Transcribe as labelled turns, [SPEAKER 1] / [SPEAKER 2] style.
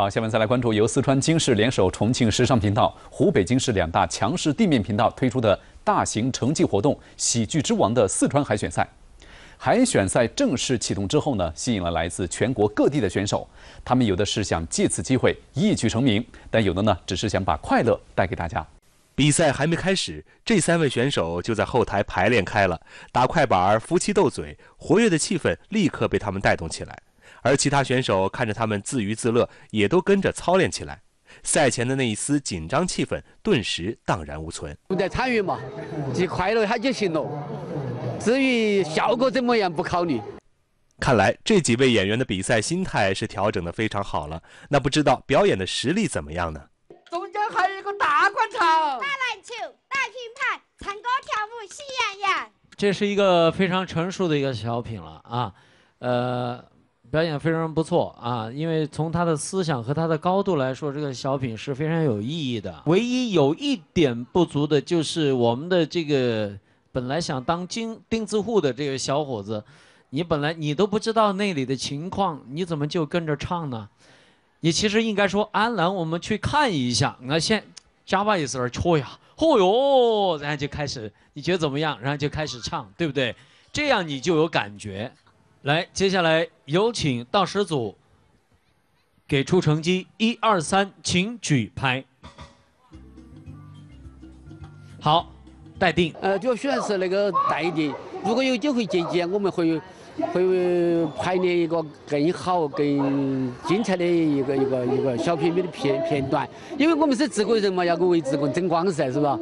[SPEAKER 1] 好，下面再来关注由四川经视联手重庆时尚频道、湖北经视两大强势地面频道推出的大型城际活动《喜剧之王》的四川海选赛。海选赛正式启动之后呢，吸引了来自全国各地的选手，他们有的是想借此机会一举成名，但有的呢，只是想把快乐带给大家。比赛还没开始，这三位选手就在后台排练开了，打快板、夫妻斗嘴，
[SPEAKER 2] 活跃的气氛立刻被他们带动起来。而其他选手看着他们自娱自乐，也都跟着操练起来。赛前的那一丝紧张气氛顿时荡然无存。
[SPEAKER 3] 在参与嘛，就快乐他就行了。至于效果怎么样，不
[SPEAKER 2] 考虑。看来这几位演员的比赛心态是调整的非常好了。那不知道表演的实力怎么样呢？
[SPEAKER 3] 中间还有一个大广场，打篮球、打乒乓、唱歌、跳舞，喜洋洋。
[SPEAKER 2] 这是一个非常成熟的一
[SPEAKER 3] 个小品了啊，呃。表演非常不错啊！因为从他的思想和他的高度来说，这个小品是非常有意义的。唯一有一点不足的就是我们的这个本来想当钉钉子户的这个小伙子，你本来你都不知道那里的情况，你怎么就跟着唱呢？你其实应该说，安澜，我们去看一下。那先加把椅 c 儿，o 一下，哦、哟，然后就开始，你觉得怎么样？然后就开始唱，对不对？这样你就有感觉。来，接下来有请到十组给出成绩，一二三，请举牌。好，待定。呃，主要虽然是那个待定，如果有机会晋级，我们会会排练一个更好、更精彩的一个一个一个小片片的片片段，因为我们是自贡人嘛，要为为贡争光噻，是吧？